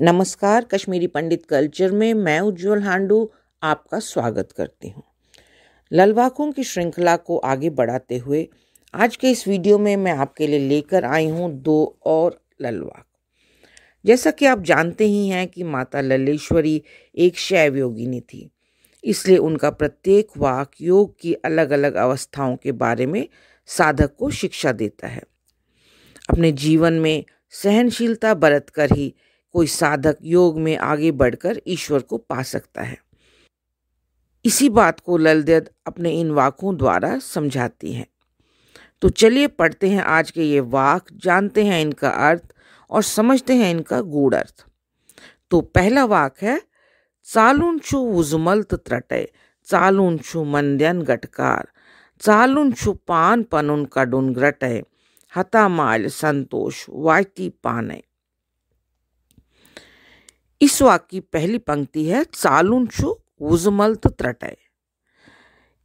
नमस्कार कश्मीरी पंडित कल्चर में मैं उज्जवल हांडू आपका स्वागत करती हूँ ललवाकों की श्रृंखला को आगे बढ़ाते हुए आज के इस वीडियो में मैं आपके लिए लेकर आई हूँ दो और ललवाक जैसा कि आप जानते ही हैं कि माता ललेश्वरी एक शैव योगिनी थी इसलिए उनका प्रत्येक वाक योग की अलग अलग अवस्थाओं के बारे में साधक को शिक्षा देता है अपने जीवन में सहनशीलता बरत कर ही कोई साधक योग में आगे बढ़कर ईश्वर को पा सकता है इसी बात को ललदेद अपने इन वाकों द्वारा समझाती हैं तो चलिए पढ़ते हैं आज के ये वाक जानते हैं इनका अर्थ और समझते हैं इनका गूढ़ अर्थ तो पहला वाक है चालुन छु उजमल त्रटय चालुन छु मंदन गटकार चालुन छु पान पनुन कडुन ग्रटय माल संतोष वायती पानय इस वाक्य की पहली पंक्ति है चालून शु उजमल्त त्रटय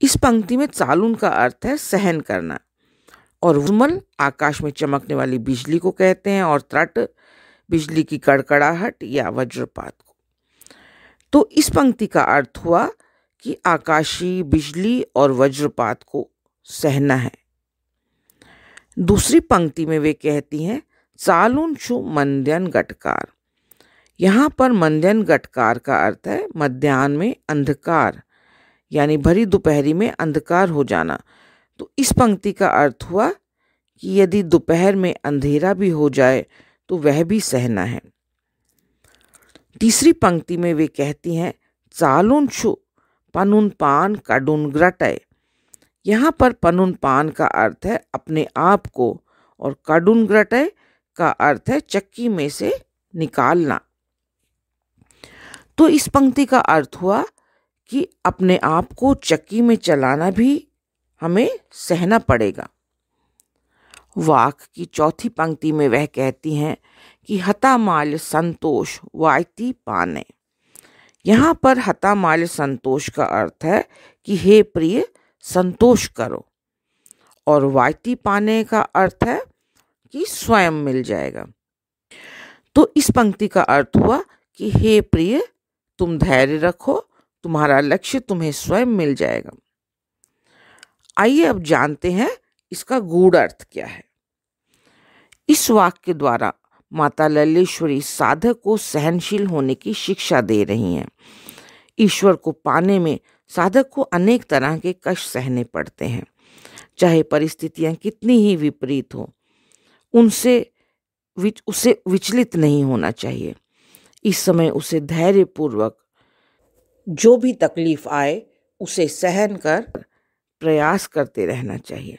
इस पंक्ति में चालून का अर्थ है सहन करना और उजमल आकाश में चमकने वाली बिजली को कहते हैं और त्रट बिजली की कड़कड़ाहट या वज्रपात को तो इस पंक्ति का अर्थ हुआ कि आकाशीय बिजली और वज्रपात को सहना है दूसरी पंक्ति में वे कहती हैं चालून छु मंदन गटकार यहाँ पर मंदन गटकार का अर्थ है मध्यान्ह में अंधकार यानी भरी दोपहरी में अंधकार हो जाना तो इस पंक्ति का अर्थ हुआ कि यदि दोपहर में अंधेरा भी हो जाए तो वह भी सहना है तीसरी पंक्ति में वे कहती हैं चालुन छु पनुन पान काडुन ग्रटय यहाँ पर पनुन पान का अर्थ है अपने आप को और काडुन ग्रटय का अर्थ है चक्की में से निकालना तो इस पंक्ति का अर्थ हुआ कि अपने आप को चक्की में चलाना भी हमें सहना पड़ेगा वाक की चौथी पंक्ति में वह कहती हैं कि हतामाल संतोष वायती पाने यहाँ पर हतामाल संतोष का अर्थ है कि हे प्रिय संतोष करो और वायती पाने का अर्थ है कि स्वयं मिल जाएगा तो इस पंक्ति का अर्थ हुआ कि हे प्रिय तुम धैर्य रखो तुम्हारा लक्ष्य तुम्हें स्वयं मिल जाएगा आइए अब जानते हैं इसका गूढ़ अर्थ क्या है इस वाक्य द्वारा माता ललेश्वरी साधक को सहनशील होने की शिक्षा दे रही हैं ईश्वर को पाने में साधक को अनेक तरह के कष्ट सहने पड़ते हैं चाहे परिस्थितियां कितनी ही विपरीत हो उनसे विच, उसे विचलित नहीं होना चाहिए इस समय उसे धैर्यपूर्वक जो भी तकलीफ आए उसे सहन कर प्रयास करते रहना चाहिए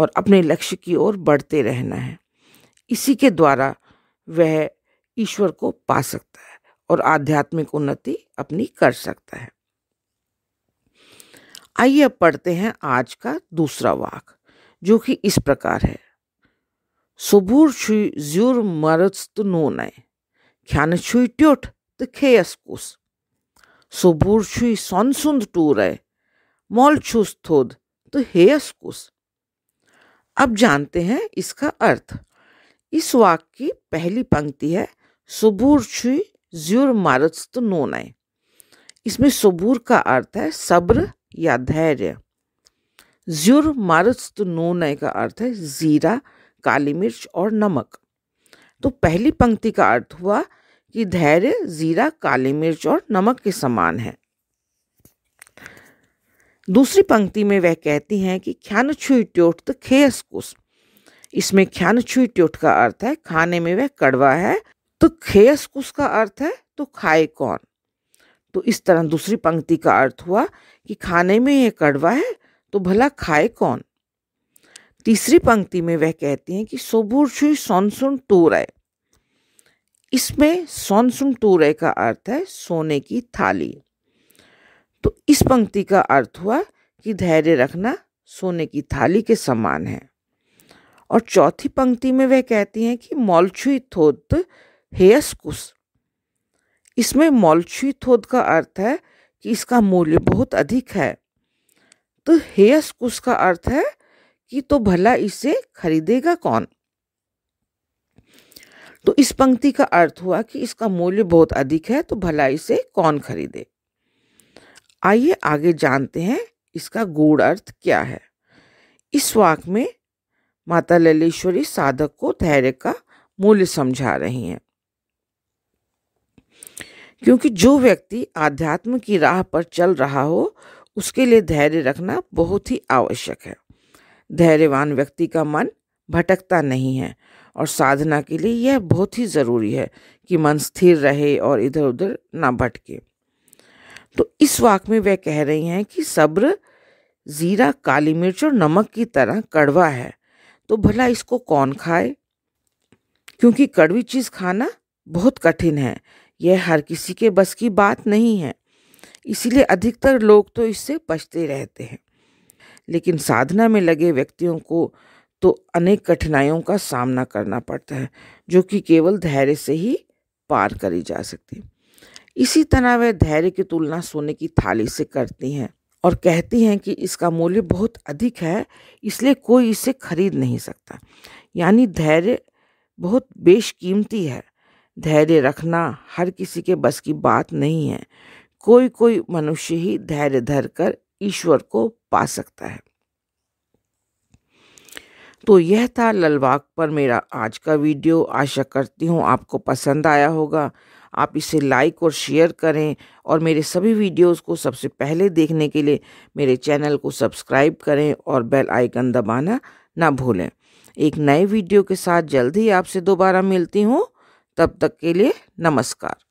और अपने लक्ष्य की ओर बढ़ते रहना है इसी के द्वारा वह ईश्वर को पा सकता है और आध्यात्मिक उन्नति अपनी कर सकता है आइए अब पढ़ते हैं आज का दूसरा वाक जो कि इस प्रकार है सुबुर श्री ज्युर ख्यान छुई ٹیوٚٹھ تہٕ کھیٚیَس सुबूर صُبُر چھُے سۄنہٕ टूर है मोल छुस थोद तो हेयस कुस अब जानते हैं इसका अर्थ इस वाक की पहली पंक्ति है सुबूर छुई ज्यूर नो तो नोनय इसमें सबूर का अर्थ है सब्र या धैर्य ज्यूर मारत्स्त तो नोनय का अर्थ है जीरा काली मिर्च और नमक तो पहली पंक्ति का अर्थ हुआ कि धैर्य जीरा काली मिर्च और नमक के समान है दूसरी पंक्ति में वह कहती हैं कि ख्यान छुई ट्योट तो खेस कुस इसमें ख्यान छुई ट्योट का अर्थ है खाने में वह कड़वा है तो खेस कुस का अर्थ है तो खाए कौन तो इस तरह दूसरी पंक्ति का अर्थ हुआ कि खाने में यह कड़वा है तो भला खाए कौन तीसरी पंक्ति में वह कहती हैं कि सोबुर छुई सोनसुन टूर आए इसमें सुन टूरे का अर्थ है सोने की थाली तो इस पंक्ति का अर्थ हुआ कि धैर्य रखना सोने की थाली के समान है और चौथी पंक्ति में वह कहती हैं कि मौलछुई थोद हेयस्कुस इसमें मौलछुई थोद का अर्थ है कि इसका मूल्य बहुत अधिक है तो हेयस्कुस का अर्थ है कि तो भला इसे खरीदेगा कौन तो इस पंक्ति का अर्थ हुआ कि इसका मूल्य बहुत अधिक है तो भलाई से कौन खरीदे आइए आगे जानते हैं इसका गूढ़ अर्थ क्या है इस वाक में माता ललेश्वरी साधक को धैर्य का मूल्य समझा रही हैं क्योंकि जो व्यक्ति आध्यात्म की राह पर चल रहा हो उसके लिए धैर्य रखना बहुत ही आवश्यक है धैर्यवान व्यक्ति का मन भटकता नहीं है और साधना के लिए यह बहुत ही ज़रूरी है कि मन स्थिर रहे और इधर उधर ना भटके तो इस वाक में वह कह रही हैं कि सब्र ज़ीरा काली मिर्च और नमक की तरह कड़वा है तो भला इसको कौन खाए क्योंकि कड़वी चीज़ खाना बहुत कठिन है यह हर किसी के बस की बात नहीं है इसीलिए अधिकतर लोग तो इससे बचते रहते हैं लेकिन साधना में लगे व्यक्तियों को तो अनेक कठिनाइयों का सामना करना पड़ता है जो कि केवल धैर्य से ही पार करी जा सकती है इसी तरह वह धैर्य की तुलना सोने की थाली से करती हैं और कहती हैं कि इसका मूल्य बहुत अधिक है इसलिए कोई इसे खरीद नहीं सकता यानी धैर्य बहुत बेशकीमती है धैर्य रखना हर किसी के बस की बात नहीं है कोई कोई मनुष्य ही धैर्य धर कर ईश्वर को पा सकता है तो यह था ललबाग पर मेरा आज का वीडियो आशा करती हूँ आपको पसंद आया होगा आप इसे लाइक और शेयर करें और मेरे सभी वीडियोस को सबसे पहले देखने के लिए मेरे चैनल को सब्सक्राइब करें और बेल आइकन दबाना ना भूलें एक नए वीडियो के साथ जल्द ही आपसे दोबारा मिलती हूँ तब तक के लिए नमस्कार